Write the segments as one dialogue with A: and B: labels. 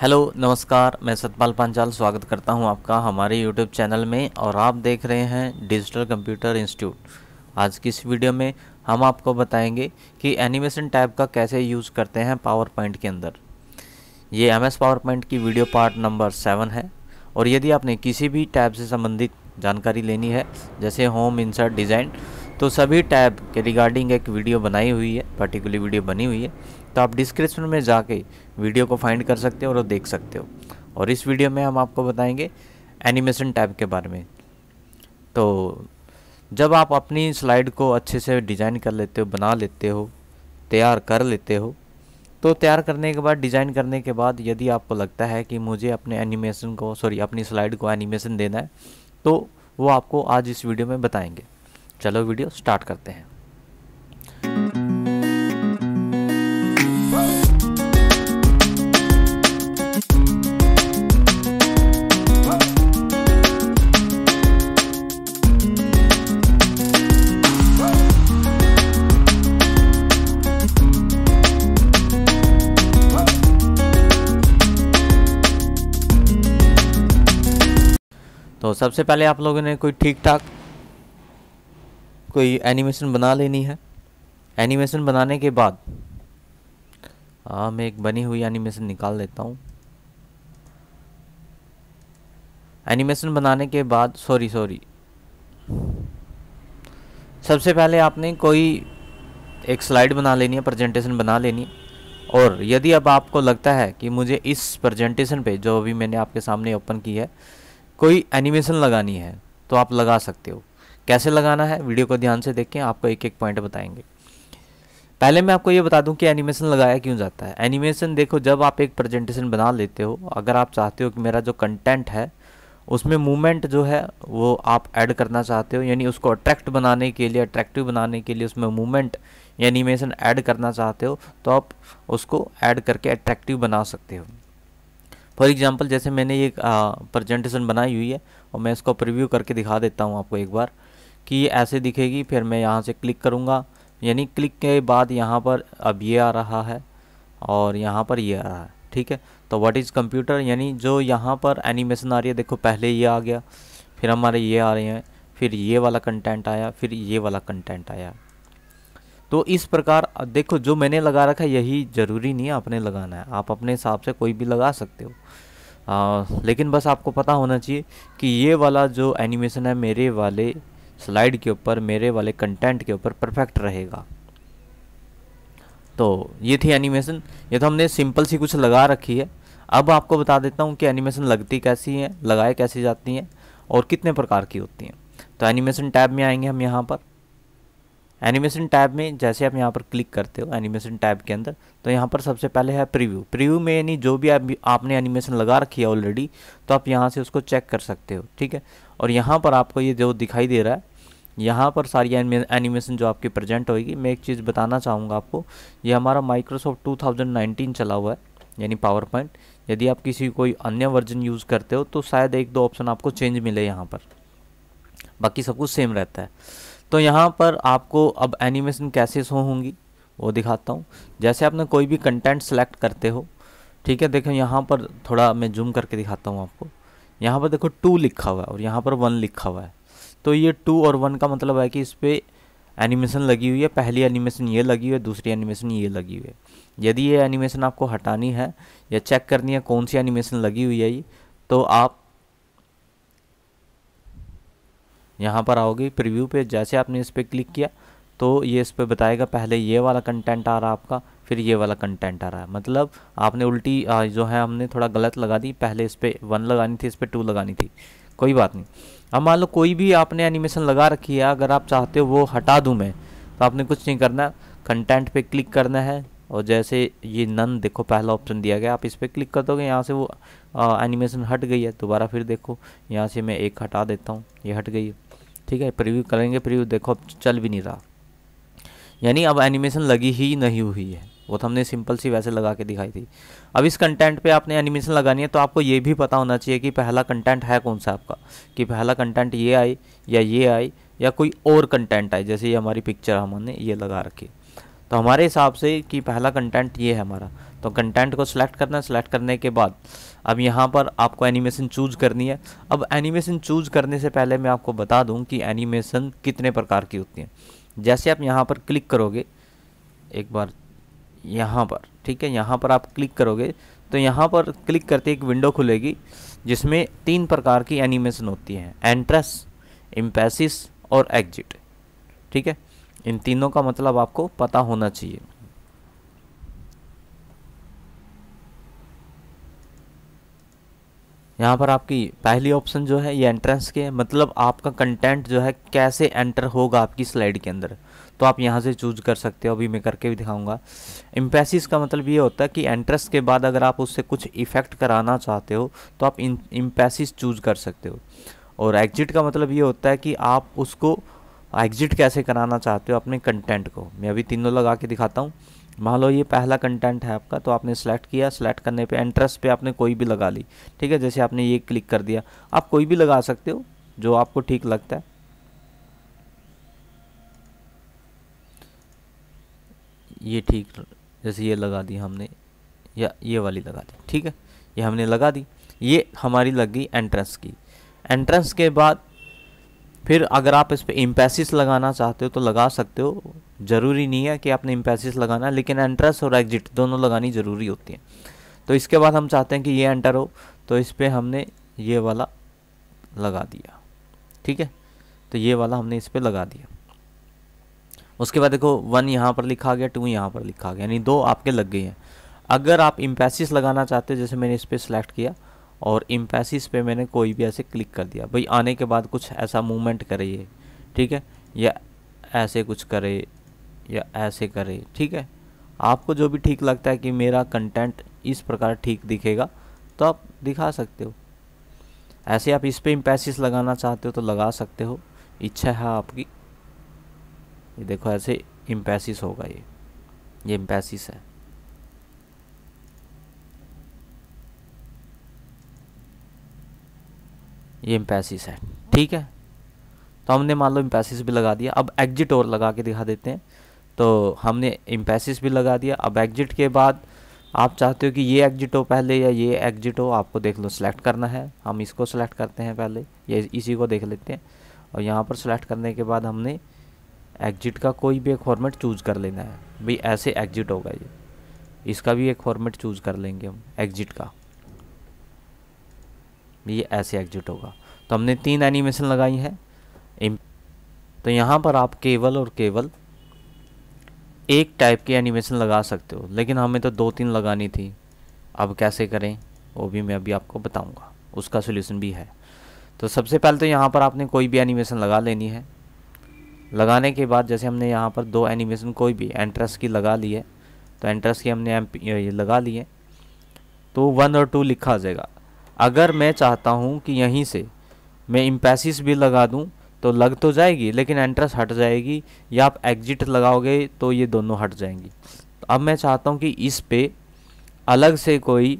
A: hello नमस्कार मैं सतपाल पांचाल स्वागत करता हूं आपका हमारे यूट्यूब चैनल में और आप देख रहे हैं डिजिटल कंप्यूटर इंस्टीट्यूट आज की इस वीडियो में हम आपको बताएंगे कि एनिमेशन टैब का कैसे यूज़ करते हैं पावर पॉइंट के अंदर ये एम एस पावर पॉइंट की वीडियो पार्ट नंबर सेवन है और यदि आपने किसी भी टैब से संबंधित जानकारी लेनी है जैसे होम इंसर्ट डिज़ाइन तो सभी टैब के रिगार्डिंग एक वीडियो बनाई हुई है पर्टिकुलर वीडियो बनी हुई है तो आप डिस्क्रिप्शन में जाके वीडियो को फाइंड कर सकते हो और देख सकते हो और इस वीडियो में हम आपको बताएंगे एनिमेशन टैब के बारे में तो जब आप अपनी स्लाइड को अच्छे से डिज़ाइन कर लेते हो बना लेते हो तैयार कर लेते हो तो तैयार करने के बाद डिज़ाइन करने के बाद यदि आपको लगता है कि मुझे अपने एनिमेशन को सॉरी अपनी स्लाइड को एनिमेशन देना है तो वो आपको आज इस वीडियो में बताएंगे चलो वीडियो स्टार्ट करते हैं तो सबसे पहले आप लोगों ने कोई ठीक ठाक कोई एनिमेशन बना लेनी है एनिमेशन बनाने के बाद आ, हाँ, मैं एक बनी हुई एनिमेशन निकाल लेता हूँ एनिमेशन बनाने के बाद सॉरी सॉरी सबसे पहले आपने कोई एक स्लाइड बना लेनी है प्रेजेंटेशन बना लेनी है और यदि अब आपको लगता है कि मुझे इस प्रेजेंटेशन पे जो अभी मैंने आपके सामने ओपन की है कोई एनिमेशन लगानी है तो आप लगा सकते हो कैसे लगाना है वीडियो को ध्यान से देखें आपको एक एक पॉइंट बताएंगे पहले मैं आपको ये बता दूं कि एनिमेशन लगाया क्यों जाता है एनिमेशन देखो जब आप एक प्रेजेंटेशन बना लेते हो अगर आप चाहते हो कि मेरा जो कंटेंट है उसमें मूवमेंट जो है वो आप ऐड करना चाहते हो यानी उसको अट्रैक्ट बनाने के लिए अट्रैक्टिव बनाने के लिए उसमें मूवमेंट या एनिमेशन ऐड करना चाहते हो तो आप उसको ऐड करके अट्रैक्टिव बना सकते हो फॉर एग्जांपल जैसे मैंने ये प्रजेंटेशन बनाई हुई है और मैं इसको प्रिव्यू करके दिखा देता हूँ आपको एक बार कि ऐसे दिखेगी फिर मैं यहाँ से क्लिक करूँगा यानी क्लिक के बाद यहाँ पर अब ये आ रहा है और यहाँ पर ये आ रहा है ठीक है तो व्हाट इज़ कंप्यूटर यानी जो यहाँ पर एनिमेशन आ रही है देखो पहले ये आ गया फिर हमारे ये आ रहे हैं फिर ये वाला कंटेंट आया फिर ये वाला कंटेंट आया तो इस प्रकार देखो जो मैंने लगा रखा है यही ज़रूरी नहीं है आपने लगाना है आप अपने हिसाब से कोई भी लगा सकते हो आ, लेकिन बस आपको पता होना चाहिए कि ये वाला जो एनिमेशन है मेरे वाले स्लाइड के ऊपर मेरे वाले कंटेंट के ऊपर परफेक्ट रहेगा तो ये थी एनिमेशन ये तो हमने सिंपल सी कुछ लगा रखी है अब आपको बता देता हूँ कि एनिमेशन लगती कैसी है लगाए कैसी जाती हैं और कितने प्रकार की होती हैं तो एनिमेशन टैब में आएंगे हम यहाँ पर एनिमेशन टैब में जैसे आप यहाँ पर क्लिक करते हो एनिमेशन टैब के अंदर तो यहाँ पर सबसे पहले है प्रीव्यू प्रीव्यू में यानी जो भी आप आपने एनिमेशन लगा रखी है ऑलरेडी तो आप यहाँ से उसको चेक कर सकते हो ठीक है और यहाँ पर आपको ये जो दिखाई दे रहा है यहाँ पर सारी एनिमेशन जो आपकी प्रेजेंट होगी मैं एक चीज़ बताना चाहूँगा आपको ये हमारा माइक्रोसॉफ्ट 2019 चला हुआ है यानी पावर पॉइंट यदि आप किसी कोई अन्य वर्जन यूज़ करते हो तो शायद एक दो ऑप्शन आपको चेंज मिले यहाँ पर बाकी सब कुछ सेम रहता है तो यहाँ पर आपको अब एनिमेशन कैसे शो होंगी वो दिखाता हूँ जैसे आपने कोई भी कंटेंट सेलेक्ट करते हो ठीक है देखो यहाँ पर थोड़ा मैं जूम करके दिखाता हूँ आपको यहाँ पर देखो टू लिखा हुआ है और यहाँ पर वन लिखा हुआ है तो ये टू और वन का मतलब है कि इस पर एनिमेशन लगी हुई है पहली एनिमेशन ये लगी हुई है दूसरी एनिमेशन ये लगी हुई है यदि ये एनिमेशन आपको हटानी है या चेक करनी है कौन सी एनिमेशन लगी हुई है ये तो आप यहाँ पर आओगे प्रीव्यू पे जैसे आपने इस पर क्लिक किया तो ये इस पर बताएगा पहले ये वाला कंटेंट आ रहा आपका फिर ये वाला कंटेंट आ रहा है मतलब आपने उल्टी जो है हमने थोड़ा गलत लगा दी पहले इस पर वन लगानी थी इस पर टू लगानी थी कोई बात नहीं अब मान लो कोई भी आपने एनिमेशन लगा रखी है अगर आप चाहते हो वो हटा दूँ मैं तो आपने कुछ नहीं करना कंटेंट पे क्लिक करना है और जैसे ये नन देखो पहला ऑप्शन दिया गया आप इस पर क्लिक कर दोगे यहाँ से वो एनिमेशन हट गई है दोबारा फिर देखो यहाँ से मैं एक हटा देता हूँ ये हट गई है ठीक है प्रीव्यू करेंगे प्रीव्यू देखो अब चल भी नहीं रहा यानी अब एनिमेशन लगी ही नहीं हुई है वो तो हमने सिंपल सी वैसे लगा के दिखाई थी अब इस कंटेंट पे आपने एनिमेशन लगानी है तो आपको ये भी पता होना चाहिए कि पहला कंटेंट है कौन सा आपका कि पहला कंटेंट ये आई या ये आई या कोई और कंटेंट आई जैसे ये हमारी पिक्चर हमने ये लगा रखी तो हमारे हिसाब से कि पहला कंटेंट ये है हमारा तो कंटेंट को सिलेक्ट करना है सिलेक्ट करने के बाद अब यहाँ पर आपको एनिमेशन चूज करनी है अब एनिमेशन चूज करने से पहले मैं आपको बता दूँ कि एनिमेशन कितने प्रकार की होती हैं जैसे आप यहाँ पर क्लिक करोगे एक बार यहाँ पर ठीक है यहाँ पर आप क्लिक करोगे तो यहाँ पर क्लिक करते एक विंडो खुलेगी जिसमें तीन प्रकार की एनिमेशन होती हैं एंट्रेस इम्पेसिस और एग्जिट ठीक है इन तीनों का मतलब आपको पता होना चाहिए यहाँ पर आपकी पहली ऑप्शन जो है ये एंट्रेंस के मतलब आपका कंटेंट जो है कैसे एंटर होगा आपकी स्लाइड के अंदर तो आप यहाँ से चूज कर सकते हो अभी मैं करके भी दिखाऊंगा इम्पेसिस का मतलब ये होता है कि एंट्रेंस के बाद अगर आप उससे कुछ इफेक्ट कराना चाहते हो तो आप इम्पेसिस चूज कर सकते हो और एग्जिट का मतलब ये होता है कि आप उसको एग्जिट कैसे कराना चाहते हो अपने कंटेंट को मैं अभी तीनों लगा के दिखाता हूँ मान लो ये पहला कंटेंट है आपका तो आपने सेलेक्ट किया सेलेक्ट करने पे एंट्रेस पे आपने कोई भी लगा ली ठीक है जैसे आपने ये क्लिक कर दिया आप कोई भी लगा सकते हो जो आपको ठीक लगता है ये ठीक जैसे ये लगा दी हमने या ये वाली लगा दी ठीक है ये हमने लगा दी ये हमारी लग गई एंट्रेंस की एंट्रेंस के बाद फिर अगर आप इस पर इम्पेसिस लगाना चाहते हो तो लगा सकते हो ज़रूरी नहीं है कि आपने इम्पेसिस लगाना लेकिन एंट्रेस और एग्जिट दोनों लगानी ज़रूरी होती है तो इसके बाद हम चाहते हैं कि ये एंटर हो तो इस पर हमने ये वाला लगा दिया ठीक है तो ये वाला हमने इस पर लगा दिया उसके बाद देखो वन यहाँ पर लिखा गया टू यहाँ पर लिखा गया यानी दो आपके लग गए हैं अगर आप इम्पेसिस लगाना चाहते हो जैसे मैंने इस पर सेलेक्ट किया और इम्पेसिस पे मैंने कोई भी ऐसे क्लिक कर दिया भाई आने के बाद कुछ ऐसा मूवमेंट करे ठीक है या ऐसे कुछ करे या ऐसे करें ठीक है आपको जो भी ठीक लगता है कि मेरा कंटेंट इस प्रकार ठीक दिखेगा तो आप दिखा सकते हो ऐसे आप इस पर इम्पैसिस लगाना चाहते हो तो लगा सकते हो इच्छा है आपकी ये देखो ऐसे इम्पैसिस होगा ये ये इम्पैसिस है ये इम्पैसिस है ठीक है तो हमने मान लो इम्पैसिस भी लगा दिया अब एग्जिट और लगा के दिखा देते हैं तो हमने इम्पैसिस भी लगा दिया अब एग्जिट के बाद आप चाहते हो कि ये एग्जिट हो पहले या ये एग्जिट हो आपको देख लो सेलेक्ट करना है हम इसको सेलेक्ट करते हैं पहले या इसी को देख लेते हैं और यहाँ पर सेलेक्ट करने के बाद हमने एग्जिट का कोई भी एक फॉर्मेट चूज़ कर लेना है भाई ऐसे एग्जिट होगा ये इसका भी एक फॉर्मेट चूज़ कर लेंगे हम एग्जिट का ये ऐसे एग्जिट होगा तो हमने तीन एनिमेशन लगाई है तो यहाँ पर आप केवल और केवल एक टाइप के एनिमेशन लगा सकते हो लेकिन हमें तो दो तीन लगानी थी अब कैसे करें वो भी मैं अभी आपको बताऊंगा उसका सोल्यूशन भी है तो सबसे पहले तो यहाँ पर आपने कोई भी एनिमेशन लगा लेनी है लगाने के बाद जैसे हमने यहाँ पर दो एनिमेशन कोई भी एंट्रेस की लगा ली है तो एंट्रेस की हमने ये लगा है तो वन और टू लिखा जाएगा अगर मैं चाहता हूँ कि यहीं से मैं इम्पेसिस भी लगा दूँ तो लग तो जाएगी लेकिन एंट्रेंस हट जाएगी या आप एग्जिट लगाओगे तो ये दोनों हट जाएंगी तो अब मैं चाहता हूँ कि इस पे अलग से कोई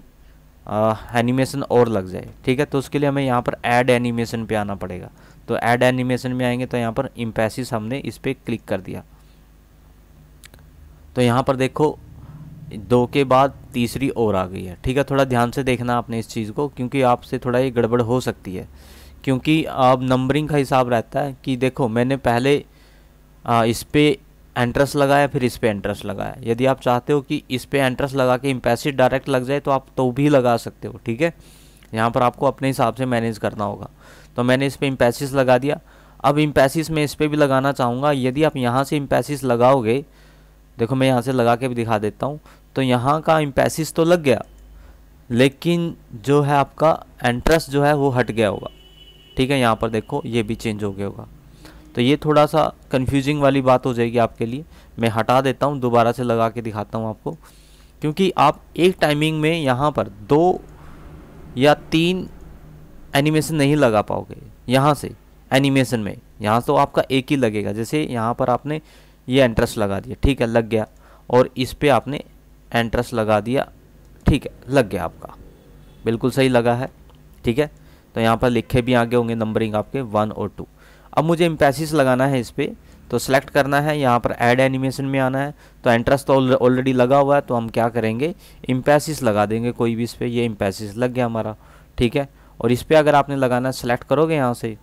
A: एनिमेशन और लग जाए ठीक है तो उसके लिए हमें यहाँ पर ऐड एनिमेशन पे आना पड़ेगा तो ऐड एनिमेशन में आएंगे तो यहाँ पर इम्पैसिस हमने इस पर क्लिक कर दिया तो यहाँ पर देखो दो के बाद तीसरी और आ गई है ठीक है थोड़ा ध्यान से देखना आपने इस चीज़ को क्योंकि आपसे थोड़ा ये गड़बड़ हो सकती है क्योंकि अब नंबरिंग का हिसाब रहता है कि देखो मैंने पहले आ, इस पर एंट्रेंस लगाया फिर इस पर एंट्रेंस लगाया यदि आप चाहते हो कि इस पर एंट्रेंस लगा के इम्पेसिड डायरेक्ट लग जाए तो आप तो भी लगा सकते हो ठीक है यहाँ पर आपको अपने हिसाब से मैनेज करना होगा तो मैंने इस पर इम्पेसिस लगा दिया अब इम्पेसिस मैं इस पर भी लगाना चाहूँगा यदि आप यहाँ से इम्पेसिस लगाओगे देखो मैं यहाँ से लगा के भी दिखा देता हूँ तो यहाँ का इम्पेसिस तो लग गया लेकिन जो है आपका एंट्रेस जो है वो हट गया होगा ठीक है यहाँ पर देखो ये भी चेंज हो गया होगा तो ये थोड़ा सा कन्फ्यूजिंग वाली बात हो जाएगी आपके लिए मैं हटा देता हूँ दोबारा से लगा के दिखाता हूँ आपको क्योंकि आप एक टाइमिंग में यहाँ पर दो या तीन एनिमेशन नहीं लगा पाओगे यहाँ से एनिमेशन में यहाँ तो आपका एक ही लगेगा जैसे यहाँ पर आपने ये एंट्रेस लगा दिया ठीक है लग गया और इस पर आपने एंट्रेस लगा दिया ठीक है लग गया आपका बिल्कुल सही लगा है ठीक है तो यहाँ पर लिखे भी आगे होंगे नंबरिंग आपके वन और टू अब मुझे इम्पेसिस लगाना है इस पर तो सेलेक्ट करना है यहाँ पर ऐड एनिमेशन में आना है तो एंट्रेस तो ऑलरेडी लगा हुआ है तो हम क्या करेंगे इम्पेसिस लगा देंगे कोई भी इस पर ये इम्पेसिस लग गया हमारा ठीक है और इस पर अगर आपने लगाना है सेलेक्ट करोगे यहाँ से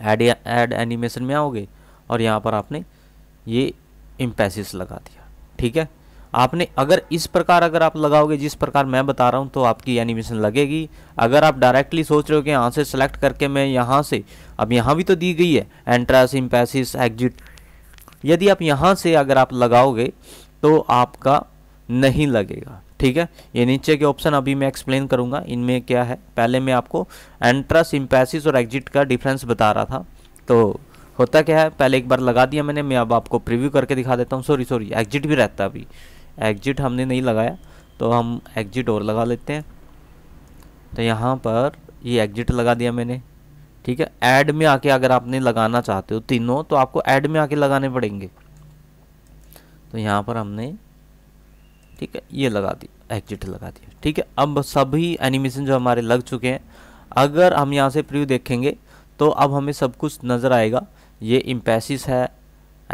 A: ऐड ऐड एनिमेशन में आओगे और यहाँ पर आपने ये इम्पेसिस लगा दिया ठीक है आपने अगर इस प्रकार अगर आप लगाओगे जिस प्रकार मैं बता रहा हूँ तो आपकी एनिमेशन लगेगी अगर आप डायरेक्टली सोच रहे हो कि यहाँ से सेलेक्ट करके मैं यहाँ से अब यहाँ भी तो दी गई है एंट्रेस इम्पैसिस एग्जिट यदि आप यहाँ से अगर आप लगाओगे तो आपका नहीं लगेगा ठीक है ये नीचे के ऑप्शन अभी मैं एक्सप्लेन करूँगा इनमें क्या है पहले मैं आपको एंट्रेस इम्पैसिस और एग्जिट का डिफ्रेंस बता रहा था तो होता क्या है पहले एक बार लगा दिया मैंने मैं अब आपको प्रिव्यू करके दिखा देता हूँ सॉरी सॉरी एग्जिट भी रहता अभी एग्जिट हमने नहीं लगाया तो हम एग्जिट और लगा लेते हैं तो यहाँ पर ये एग्जिट लगा दिया मैंने ठीक है ऐड में आके अगर आपने लगाना चाहते हो तीनों तो आपको ऐड में आके लगाने पड़ेंगे तो यहाँ पर हमने ठीक है ये लगा दिया एग्जिट लगा दिया ठीक है अब सभी एनिमेशन जो हमारे लग चुके हैं अगर हम यहाँ से प्रिव्यू देखेंगे तो अब हमें सब कुछ नज़र आएगा ये इम्पेसिस है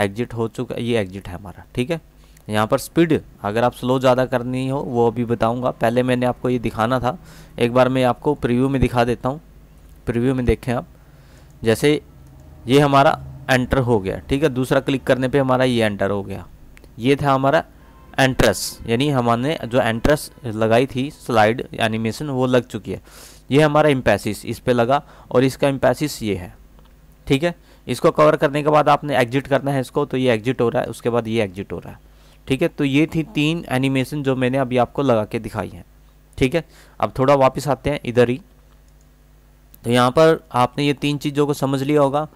A: एग्जिट हो चुका ये एग्जिट है हमारा ठीक है यहाँ पर स्पीड अगर आप स्लो ज़्यादा करनी हो वो अभी बताऊँगा पहले मैंने आपको ये दिखाना था एक बार मैं आपको प्रिव्यू में दिखा देता हूँ प्रिव्यू में देखें आप जैसे ये हमारा एंटर हो गया ठीक है दूसरा क्लिक करने पे हमारा ये एंटर हो गया ये था हमारा एंट्रेस यानी हमारे जो एंट्रेस लगाई थी स्लाइड एनिमेशन वो लग चुकी है ये हमारा इम्पैसिस इस पर लगा और इसका इम्पैसिस ये है ठीक है इसको कवर करने के बाद आपने एग्जिट करना है इसको तो ये एग्जिट हो रहा है उसके बाद ये एग्जिट हो रहा है ठीक है तो ये थी तीन एनिमेशन जो मैंने अभी आपको लगा के दिखाई है ठीक है अब थोड़ा वापस आते हैं इधर ही तो यहाँ पर आपने ये तीन चीज़ों को समझ लिया होगा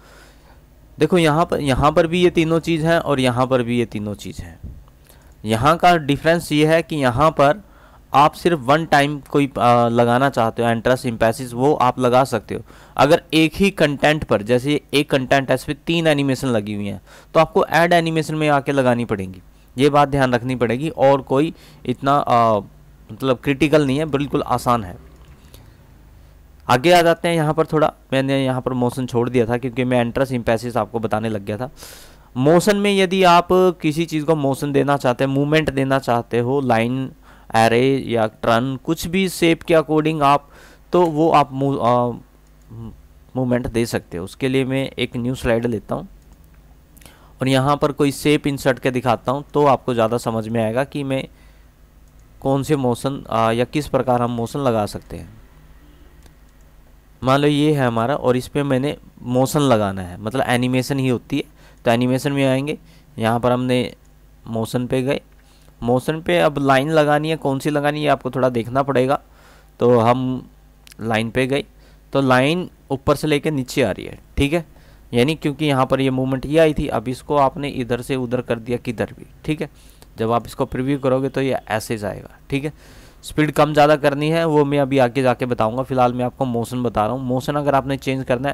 A: देखो यहाँ पर यहाँ पर भी ये तीनों चीज़ हैं और यहाँ पर भी ये तीनों चीज़ हैं यहाँ का डिफरेंस ये है कि यहाँ पर आप सिर्फ वन टाइम कोई आ, लगाना चाहते हो एंट्रस इम्पैसिस वो आप लगा सकते हो अगर एक ही कंटेंट पर जैसे एक कंटेंट है इस पर तीन एनिमेशन लगी हुई हैं तो आपको ऐड एनिमेशन में आके लगानी पड़ेंगी ये बात ध्यान रखनी पड़ेगी और कोई इतना आ, मतलब क्रिटिकल नहीं है बिल्कुल आसान है आगे आ जाते हैं यहाँ पर थोड़ा मैंने यहाँ पर मोशन छोड़ दिया था क्योंकि मैं एंट्रस इम्पैसिस आपको बताने लग गया था मोशन में यदि आप किसी चीज़ को मोशन देना चाहते हैं मूवमेंट देना चाहते हो लाइन एरे या ट्रन कुछ भी सेप के अकॉर्डिंग आप तो वो आप मूवमेंट दे सकते हो उसके लिए मैं एक न्यू स्लाइड लेता हूँ और यहाँ पर कोई सेप इंसर्ट के दिखाता हूँ तो आपको ज़्यादा समझ में आएगा कि मैं कौन से मोशन या किस प्रकार हम मोशन लगा सकते हैं मान लो ये है हमारा और इस पर मैंने मोशन लगाना है मतलब एनिमेशन ही होती है तो एनिमेशन में आएंगे यहाँ पर हमने मोशन पे गए मोशन पे अब लाइन लगानी है कौन सी लगानी है आपको थोड़ा देखना पड़ेगा तो हम लाइन पे गए तो लाइन ऊपर से लेकर नीचे आ रही है ठीक है यानी क्योंकि यहाँ पर ये मूवमेंट ये आई थी अब इसको आपने इधर से उधर कर दिया किधर भी ठीक है जब आप इसको प्रिव्यू करोगे तो ये ऐसे जाएगा ठीक है स्पीड कम ज़्यादा करनी है वो मैं अभी आगे जाके बताऊँगा फिलहाल मैं आपको मोशन बता रहा हूँ मोशन अगर आपने चेंज करना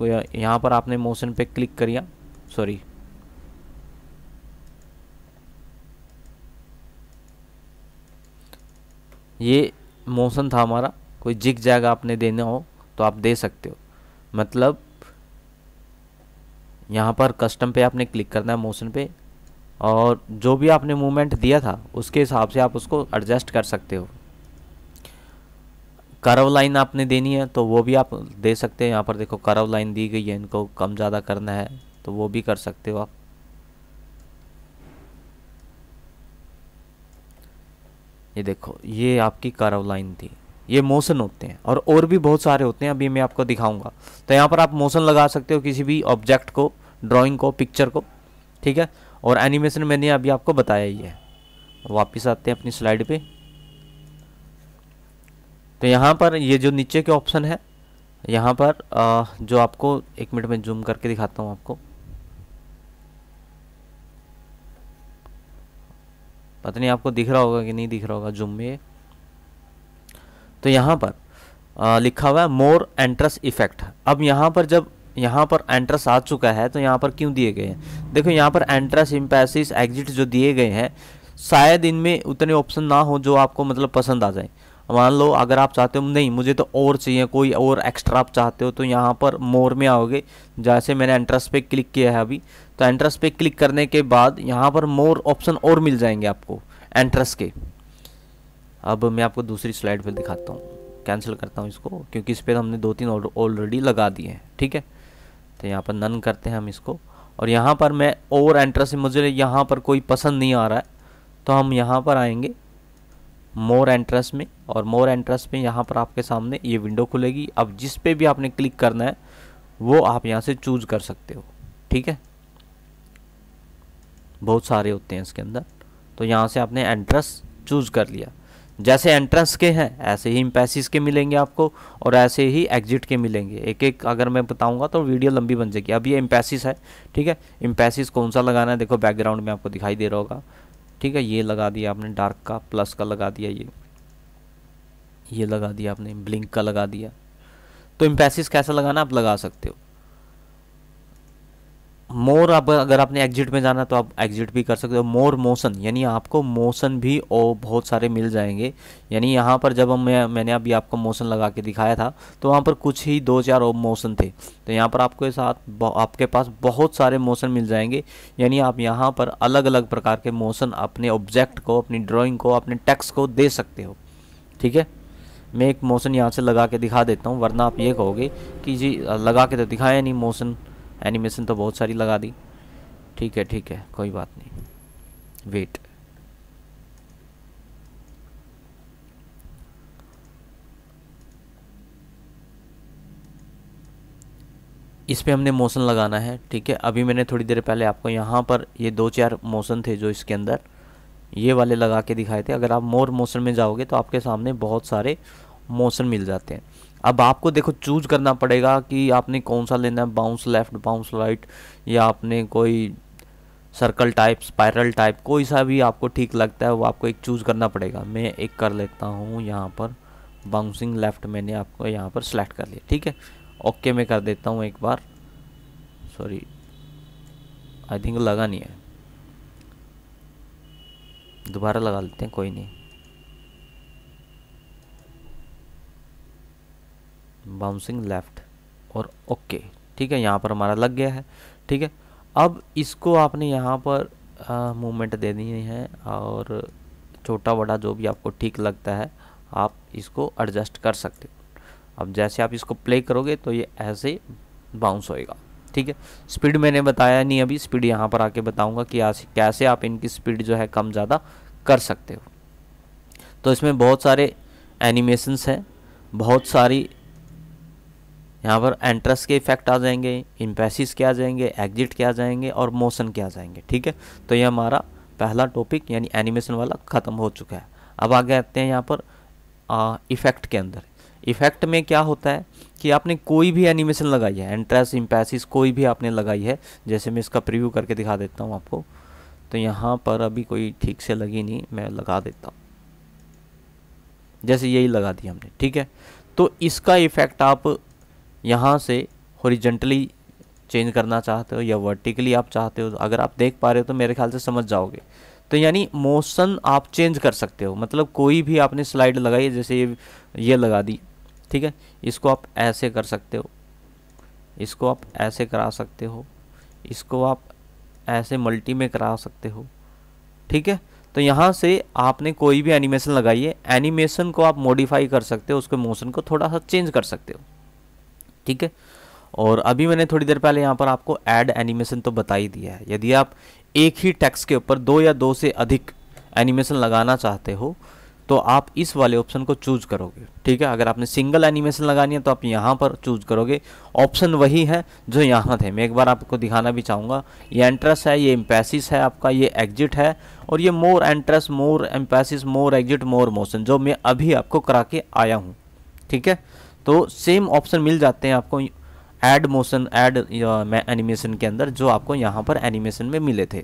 A: है यहाँ पर आपने मोशन पे क्लिक करिया सॉरी ये मोशन था हमारा कोई जिग जैग आपने देना हो तो आप दे सकते हो मतलब यहाँ पर कस्टम पे आपने क्लिक करना है मोशन पे और जो भी आपने मूवमेंट दिया था उसके हिसाब से आप उसको एडजस्ट कर सकते हो करव लाइन आपने देनी है तो वो भी आप दे सकते हैं यहाँ पर देखो करव लाइन दी गई है इनको कम ज़्यादा करना है तो वो भी कर सकते हो आप ये देखो ये आपकी करव लाइन थी ये मोशन होते हैं और और भी बहुत सारे होते हैं अभी मैं आपको दिखाऊंगा तो यहाँ पर आप मोशन लगा सकते हो किसी भी ऑब्जेक्ट को ड्राइंग को पिक्चर को ठीक है और एनिमेशन मैंने अभी आपको बताया ही है वापस आते हैं अपनी स्लाइड पे तो यहाँ पर ये जो नीचे के ऑप्शन है यहाँ पर आ, जो आपको एक मिनट में जूम करके दिखाता हूँ आपको पता नहीं आपको दिख रहा होगा कि नहीं दिख रहा होगा जूम में तो यहाँ पर आ, लिखा हुआ है मोर एंट्रस इफेक्ट अब यहाँ पर जब यहाँ पर एंट्रस आ चुका है तो यहाँ पर क्यों दिए गए हैं देखो यहाँ पर एंट्रस इम्पैसिस एग्जिट जो दिए गए हैं शायद इनमें उतने ऑप्शन ना हो जो आपको मतलब पसंद आ जाए मान लो अगर आप चाहते हो नहीं मुझे तो और चाहिए कोई और एक्स्ट्रा आप चाहते हो तो यहाँ पर मोर में आओगे जैसे मैंने एंट्रस पे क्लिक किया है अभी तो एंट्रस पे क्लिक करने के बाद यहाँ पर मोर ऑप्शन और मिल जाएंगे आपको एंट्रस के अब मैं आपको दूसरी स्लाइड पर दिखाता हूँ कैंसिल करता हूँ इसको क्योंकि इस पर हमने दो तीन ऑलरेडी लगा दिए हैं ठीक है तो यहाँ पर नन करते हैं हम इसको और यहाँ पर मैं ओवर एंटर से मुझे यहाँ पर कोई पसंद नहीं आ रहा है तो हम यहाँ पर आएंगे मोर एंट्रेस में और मोर एंट्रेस में यहाँ पर आपके सामने ये विंडो खुलेगी अब जिस पे भी आपने क्लिक करना है वो आप यहाँ से चूज कर सकते हो ठीक है बहुत सारे होते हैं इसके अंदर तो यहाँ से आपने एंट्रेस चूज कर लिया जैसे एंट्रेंस के हैं ऐसे ही इम्पैसिस के मिलेंगे आपको और ऐसे ही एग्जिट के मिलेंगे एक एक अगर मैं बताऊंगा तो वीडियो लंबी बन जाएगी अब ये इम्पैसिस है ठीक है इम्पैसिस कौन सा लगाना है देखो बैकग्राउंड में आपको दिखाई दे रहा होगा ठीक है ये लगा दिया आपने डार्क का प्लस का लगा दिया ये ये लगा दिया आपने ब्लिंक का लगा दिया तो इम्पैसिस कैसा लगाना आप लगा सकते हो मोर अब अगर आपने एग्जिट में जाना तो आप एग्जिट भी कर सकते हो मोर मोशन यानी आपको मोशन भी ओ बहुत सारे मिल जाएंगे यानी यहाँ पर जब हम मैं, मैंने अभी आपको मोशन लगा के दिखाया था तो वहाँ पर कुछ ही दो चार ओ मोशन थे तो यहाँ पर आपके साथ आपके पास बहुत सारे मोशन मिल जाएंगे यानी आप यहाँ पर अलग अलग प्रकार के मोशन अपने ऑब्जेक्ट को अपनी ड्राॅइंग को अपने टेक्स को दे सकते हो ठीक है मैं एक मोशन यहाँ से लगा के दिखा देता हूँ वरना आप ये कहोगे कि जी लगा के तो दिखाया नहीं मोशन एनिमेशन तो बहुत सारी लगा दी ठीक है ठीक है कोई बात नहीं वेट इस पर हमने मोशन लगाना है ठीक है अभी मैंने थोड़ी देर पहले आपको यहाँ पर ये दो चार मोशन थे जो इसके अंदर ये वाले लगा के दिखाए थे अगर आप मोर मोशन में जाओगे तो आपके सामने बहुत सारे मोशन मिल जाते हैं अब आपको देखो चूज करना पड़ेगा कि आपने कौन सा लेना है बाउंस लेफ्ट बाउंस राइट या आपने कोई सर्कल टाइप स्पायरल टाइप कोई सा भी आपको ठीक लगता है वो आपको एक चूज़ करना पड़ेगा मैं एक कर लेता हूँ यहाँ पर बाउंसिंग लेफ़्ट मैंने आपको यहाँ पर सेलेक्ट कर लिया ठीक है ओके मैं कर देता हूँ एक बार सॉरी आई थिंक लगा नहीं है दोबारा लगा लेते हैं कोई नहीं बाउंसिंग लेफ्ट और ओके okay, ठीक है यहाँ पर हमारा लग गया है ठीक है अब इसको आपने यहाँ पर मूवमेंट देनी है और छोटा बड़ा जो भी आपको ठीक लगता है आप इसको एडजस्ट कर सकते हो अब जैसे आप इसको प्ले करोगे तो ये ऐसे बाउंस होएगा ठीक है स्पीड मैंने बताया नहीं अभी स्पीड यहाँ पर आके बताऊँगा कि आज कैसे आप इनकी स्पीड जो है कम ज़्यादा कर सकते हो तो इसमें बहुत सारे एनिमेशंस हैं बहुत सारी यहाँ पर एंट्रेस के इफेक्ट आ जाएंगे इम्पेसिस के आ जाएंगे एग्जिट के आ जाएंगे और मोशन के आ जाएंगे ठीक है तो ये हमारा पहला टॉपिक यानी एनिमेशन वाला ख़त्म हो चुका है अब आगे आते हैं यहाँ पर इफ़ेक्ट के अंदर इफ़ेक्ट में क्या होता है कि आपने कोई भी एनिमेशन लगाई है एंट्रेस इम्पेसिस कोई भी आपने लगाई है जैसे मैं इसका प्रिव्यू करके दिखा देता हूँ आपको तो यहाँ पर अभी कोई ठीक से लगी नहीं मैं लगा देता हूँ जैसे यही लगा दिया हमने ठीक है तो इसका इफ़ेक्ट आप यहाँ से हॉरिजेंटली चेंज करना चाहते हो या वर्टिकली आप चाहते हो अगर आप देख पा रहे हो तो मेरे ख्याल से समझ जाओगे तो यानी मोशन आप चेंज कर सकते हो मतलब कोई भी आपने स्लाइड लगाई जैसे ये ये लगा दी ठीक है इसको आप ऐसे कर सकते हो इसको आप ऐसे करा सकते हो इसको आप ऐसे मल्टी में करा सकते हो ठीक है तो यहाँ से आपने कोई भी एनिमेशन लगाई है एनिमेशन को आप मॉडिफाई कर सकते हो उसके मोशन को थोड़ा सा चेंज कर सकते हो ठीक है और अभी मैंने थोड़ी देर पहले यहाँ पर आपको ऐड एनिमेशन तो बता ही दिया है यदि आप एक ही टैक्स के ऊपर दो या दो से अधिक एनिमेशन लगाना चाहते हो तो आप इस वाले ऑप्शन को चूज करोगे ठीक है अगर आपने सिंगल एनिमेशन लगानी है तो आप यहाँ पर चूज करोगे ऑप्शन वही है जो यहाँ थे मैं एक बार आपको दिखाना भी चाहूँगा ये एंट्रेस है ये एम्पैसिस है आपका ये एग्जिट है और ये more entrance more emphasis more exit more motion जो मैं अभी आपको करा के आया हूँ ठीक है तो सेम ऑप्शन मिल जाते हैं आपको ऐड मोशन ऐड एनिमेशन के अंदर जो आपको यहाँ पर एनिमेशन में मिले थे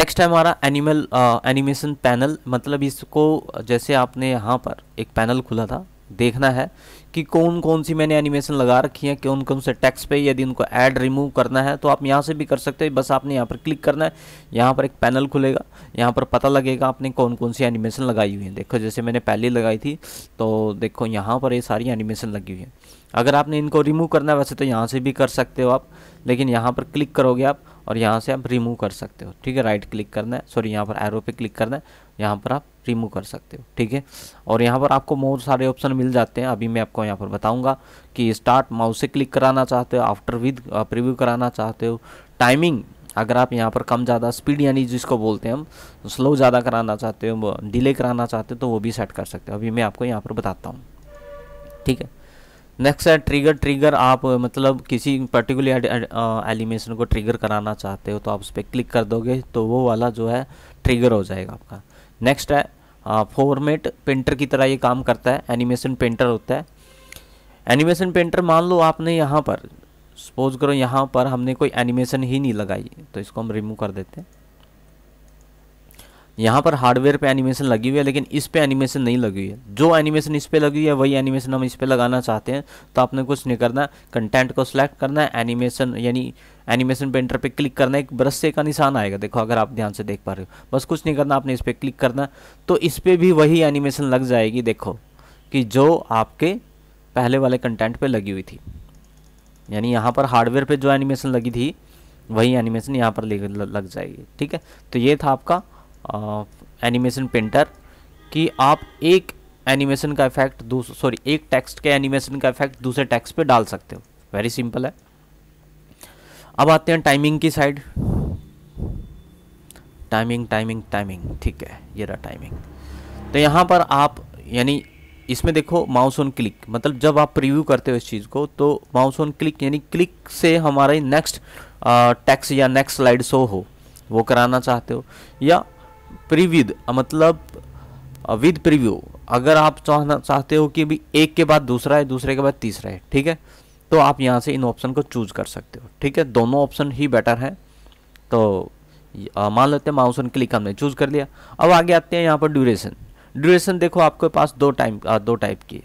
A: नेक्स्ट है हमारा एनिमल एनिमेशन पैनल मतलब इसको जैसे आपने यहाँ पर एक पैनल खुला था देखना है कि कौन कौन सी मैंने एनिमेशन लगा रखी है कौन कौन से टैक्स पे यदि उनको ऐड रिमूव करना है तो आप यहाँ से भी कर सकते हैं बस आपने यहाँ पर क्लिक करना है यहाँ पर एक पैनल खुलेगा यहाँ पर पता लगेगा आपने कौन कौन सी एनिमेशन लगाई हुई है देखो जैसे मैंने पहले लगाई थी तो देखो यहाँ पर ये सारी एनिमेशन लगी हुई है अगर आपने इनको रिमूव करना है वैसे तो यहाँ से भी कर सकते हो आप लेकिन यहाँ पर क्लिक करोगे आप और यहाँ से आप रिमूव कर सकते हो ठीक है राइट क्लिक करना है सॉरी यहाँ पर एरो पे क्लिक करना है यहाँ पर आप रिमूव कर सकते हो ठीक है और यहाँ पर आपको बहुत सारे ऑप्शन मिल जाते हैं अभी मैं आपको यहाँ पर बताऊँगा कि स्टार्ट माउस से क्लिक कराना चाहते हो आफ्टर विद प्रिव्यू कराना चाहते हो टाइमिंग अगर आप यहाँ पर कम ज़्यादा स्पीड यानी जिसको बोलते हैं हम स्लो ज़्यादा कराना चाहते हो डिले कराना चाहते हो तो वो भी सेट कर सकते हो अभी मैं आपको यहाँ पर बताता हूँ ठीक है नेक्स्ट है ट्रिगर ट्रिगर आप मतलब किसी पर्टिकुलर एलिमेशन uh, को ट्रिगर कराना चाहते हो तो आप उस पर क्लिक कर दोगे तो वो वाला जो है ट्रिगर हो जाएगा आपका नेक्स्ट है फॉर्मेट uh, पेंटर की तरह ये काम करता है एनिमेशन पेंटर होता है एनिमेशन पेंटर मान लो आपने यहाँ पर सपोज करो यहाँ पर हमने कोई एनिमेशन ही नहीं लगाई तो इसको हम रिमूव कर देते हैं यहाँ पर हार्डवेयर पे एनिमेशन लगी हुई है लेकिन इस पे एनिमेशन नहीं लगी हुई है जो एनिमेशन इस पे लगी हुई है वही एनिमेशन हम इस पे लगाना चाहते हैं तो आपने कुछ नहीं करना कंटेंट को सिलेक्ट करना है एनिमेशन यानी एनिमेशन पेंटर पे क्लिक करना है एक ब्रश से का निशान आएगा देखो अगर आप ध्यान से देख पा रहे हो बस कुछ नहीं करना आपने इस पर क्लिक करना तो इस पर भी वही एनिमेशन लग जाएगी देखो कि जो आपके पहले वाले कंटेंट पर लगी हुई थी यानी यहाँ पर हार्डवेयर पर जो एनिमेशन लगी थी वही एनिमेशन यहाँ पर लग जाएगी ठीक है तो ये था आपका एनिमेशन पेंटर कि आप एक एनिमेशन का इफेक्ट सॉरी एक टेक्स्ट के एनिमेशन का इफेक्ट दूसरे टेक्स्ट पे डाल सकते हो वेरी सिंपल है अब आते हैं टाइमिंग की साइड टाइमिंग टाइमिंग टाइमिंग ठीक है ये रहा टाइमिंग तो यहाँ पर आप यानी इसमें देखो माउस ऑन क्लिक मतलब जब आप प्रीव्यू करते हो इस चीज़ को तो माउस ऑन क्लिक यानी क्लिक से हमारे नेक्स्ट टैक्स या नेक्स्ट स्लाइड शो हो वो कराना चाहते हो या प्रीविद मतलब विद प्रीव्यू अगर आप चाहना चाहते हो कि अभी एक के बाद दूसरा है दूसरे के बाद तीसरा है ठीक है तो आप यहाँ से इन ऑप्शन को चूज कर सकते हो ठीक है दोनों ऑप्शन ही बेटर हैं तो मान लेते हैं माउस ऑन क्लिक हमने चूज कर लिया अब आगे आते हैं यहाँ पर ड्यूरेशन ड्यूरेशन देखो आपके पास दो टाइम दो टाइप की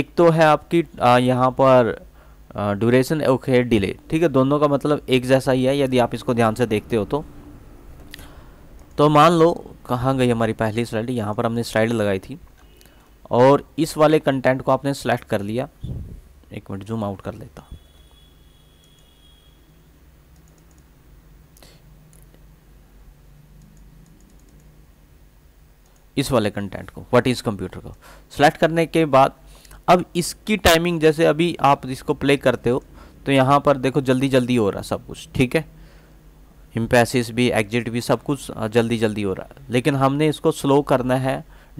A: एक तो है आपकी यहाँ पर ड्यूरेशन ओके डिले ठीक है दोनों का मतलब एक जैसा ही है यदि आप इसको ध्यान से देखते हो तो तो मान लो कहाँ गई हमारी पहली स्लाइड यहाँ पर हमने स्लाइड लगाई थी और इस वाले कंटेंट को आपने सेलेक्ट कर लिया एक मिनट जूम आउट कर लेता इस वाले कंटेंट को व्हाट इज़ कंप्यूटर को सेलेक्ट करने के बाद अब इसकी टाइमिंग जैसे अभी आप इसको प्ले करते हो तो यहाँ पर देखो जल्दी जल्दी हो रहा सब कुछ ठीक है हिमपैसिस भी एग्जिट भी सब कुछ जल्दी जल्दी हो रहा है लेकिन हमने इसको स्लो करना है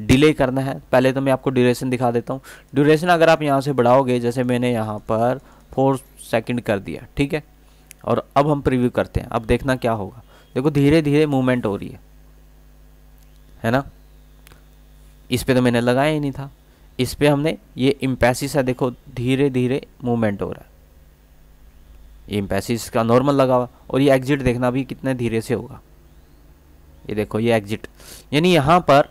A: डिले करना है पहले तो मैं आपको ड्यूरेशन दिखा देता हूँ ड्यूरेशन अगर आप यहाँ से बढ़ाओगे जैसे मैंने यहाँ पर फोर सेकंड कर दिया ठीक है और अब हम प्रिव्यू करते हैं अब देखना क्या होगा देखो धीरे धीरे मूवमेंट हो रही है है ना इस पर तो मैंने लगाया ही नहीं था इस पर हमने ये इम्पैसिस है देखो धीरे धीरे मूवमेंट हो रहा है ये इम्पैसिस का नॉर्मल लगा हुआ और ये एग्जिट देखना भी कितने धीरे से होगा ये देखो ये एग्जिट यानी यहाँ पर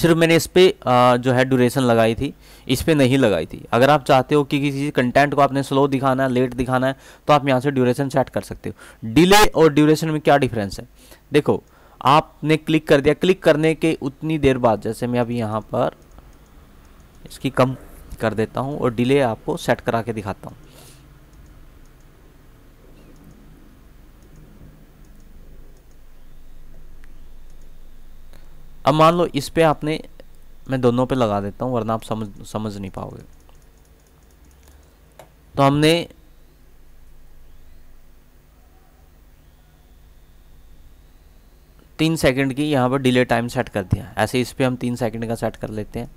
A: सिर्फ मैंने इस पर जो है ड्यूरेशन लगाई थी इस पर नहीं लगाई थी अगर आप चाहते हो कि किसी कंटेंट को आपने स्लो दिखाना है लेट दिखाना है तो आप यहाँ से ड्यूरेशन सेट कर सकते हो डिले और ड्यूरेशन में क्या डिफरेंस है देखो आपने क्लिक कर दिया क्लिक करने के उतनी देर बाद जैसे मैं अभी यहाँ पर इसकी कम कर देता हूँ और डिले आपको सेट करा के दिखाता हूँ अब मान लो इस पे आपने मैं दोनों पे लगा देता हूँ वरना आप समझ समझ नहीं पाओगे तो हमने तीन सेकंड की यहाँ पर डिले टाइम सेट कर दिया ऐसे इस पर हम तीन सेकंड का सेट कर लेते हैं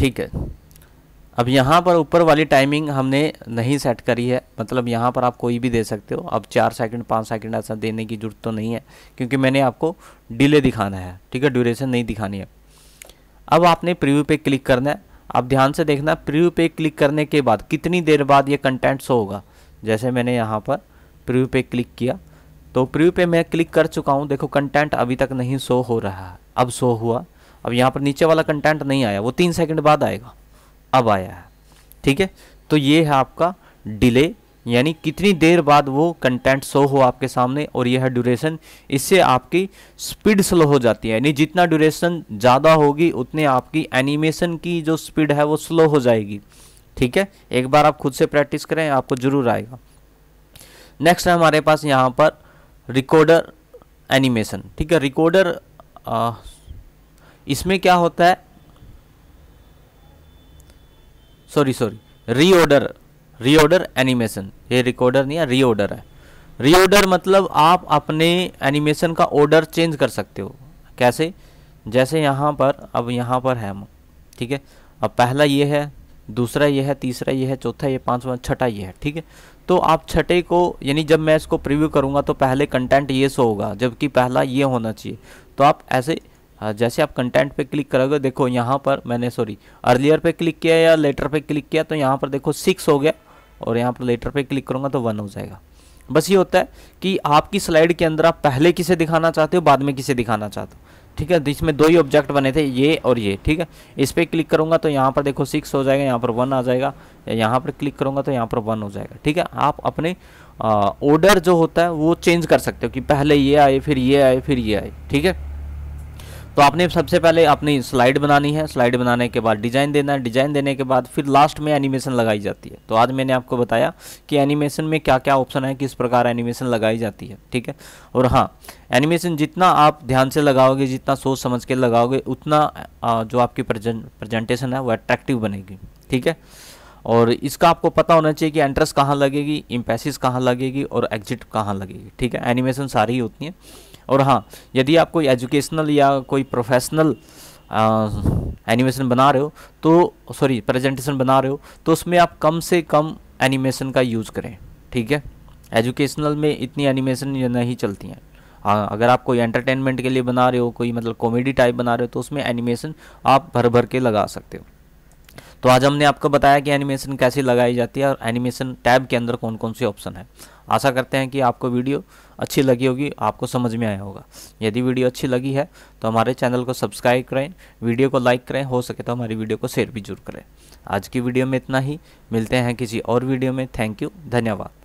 A: ठीक है अब यहाँ पर ऊपर वाली टाइमिंग हमने नहीं सेट करी है मतलब यहाँ पर आप कोई भी दे सकते हो अब चार सेकंड पाँच सेकंड ऐसा देने की ज़रूरत तो नहीं है क्योंकि मैंने आपको डिले दिखाना है ठीक है ड्यूरेशन नहीं दिखानी है अब आपने प्रीव्यू पे क्लिक करना है आप ध्यान से देखना प्रीव्यू पे क्लिक करने के बाद कितनी देर बाद ये कंटेंट शो होगा जैसे मैंने यहाँ पर प्रीव्यू पे क्लिक किया तो प्रीव्यू पे मैं क्लिक कर चुका हूँ देखो कंटेंट अभी तक नहीं शो हो रहा है अब शो हुआ अब यहाँ पर नीचे वाला कंटेंट नहीं आया वो तीन सेकंड बाद आएगा अब आया है ठीक है तो ये है आपका डिले यानी कितनी देर बाद वो कंटेंट शो हो आपके सामने और यह है ड्यूरेशन इससे आपकी स्पीड स्लो हो जाती है यानी जितना ड्यूरेशन ज़्यादा होगी उतने आपकी एनिमेशन की जो स्पीड है वो स्लो हो जाएगी ठीक है एक बार आप खुद से प्रैक्टिस करें आपको ज़रूर आएगा नेक्स्ट है हमारे पास यहाँ पर रिकॉर्डर एनिमेशन ठीक है रिकॉर्डर इसमें क्या होता है sorry sorry reorder reorder animation ये रिकॉर्डर नहीं है रीऑर्डर है रीऑर्डर मतलब आप अपने एनिमेशन का ऑर्डर चेंज कर सकते हो कैसे जैसे यहाँ पर अब यहाँ पर है हम ठीक है अब पहला ये है दूसरा ये है तीसरा ये है चौथा ये पांचवा छठा ये है ठीक है तो आप छठे को यानी जब मैं इसको प्रिव्यू करूँगा तो पहले कंटेंट ये सो होगा जबकि पहला ये होना चाहिए तो आप ऐसे जैसे आप कंटेंट पे क्लिक करोगे देखो यहाँ पर मैंने सॉरी अर्लियर पे क्लिक किया या लेटर पे क्लिक किया तो यहाँ पर देखो सिक्स हो गया और यहाँ पर लेटर पे क्लिक करूँगा तो वन हो जाएगा बस ये होता है कि आपकी स्लाइड के अंदर आप पहले किसे दिखाना चाहते हो बाद में किसे दिखाना चाहते हो ठीक है जिसमें तो दो ही ऑब्जेक्ट बने थे ये और ये ठीक है इस पर क्लिक करूँगा तो यहाँ पर देखो सिक्स हो जाएगा यहाँ पर वन आ जाएगा या यहाँ पर क्लिक करूँगा तो यहाँ पर वन हो जाएगा ठीक है आप अपने ऑर्डर जो होता है वो चेंज कर सकते हो कि पहले ये आए फिर ये आए फिर ये आए ठीक है तो आपने सबसे पहले अपनी स्लाइड बनानी है स्लाइड बनाने के बाद डिज़ाइन देना है डिज़ाइन देने के बाद फिर लास्ट में एनिमेशन लगाई जाती है तो आज मैंने आपको बताया कि एनिमेशन में क्या क्या ऑप्शन है किस प्रकार एनिमेशन लगाई जाती है ठीक है और हाँ एनिमेशन जितना आप ध्यान से लगाओगे जितना सोच समझ के लगाओगे उतना जो आपकी प्रजेंटेशन है वो अट्रैक्टिव बनेगी ठीक है और इसका आपको पता होना चाहिए कि एंट्रेस कहाँ लगेगी इम्पेसिस कहाँ लगेगी और एग्जिट कहाँ लगेगी ठीक है एनिमेशन सारी ही होती हैं और हाँ यदि आप कोई एजुकेशनल या कोई प्रोफेशनल एनिमेशन बना रहे हो तो सॉरी प्रेजेंटेशन बना रहे हो तो उसमें आप कम से कम एनिमेशन का यूज़ करें ठीक है एजुकेशनल में इतनी एनिमेशन नहीं चलती हैं अगर आप कोई एंटरटेनमेंट के लिए बना रहे हो कोई मतलब कॉमेडी टाइप बना रहे हो तो उसमें एनिमेशन आप भर भर के लगा सकते हो तो आज हमने आपको बताया कि एनिमेशन कैसे लगाई जाती है और एनिमेशन टैब के अंदर कौन कौन से ऑप्शन है आशा करते हैं कि आपको वीडियो अच्छी लगी होगी आपको समझ में आया होगा यदि वीडियो अच्छी लगी है तो हमारे चैनल को सब्सक्राइब करें वीडियो को लाइक करें हो सके तो हमारी वीडियो को शेयर भी जरूर करें आज की वीडियो में इतना ही मिलते हैं किसी और वीडियो में थैंक यू धन्यवाद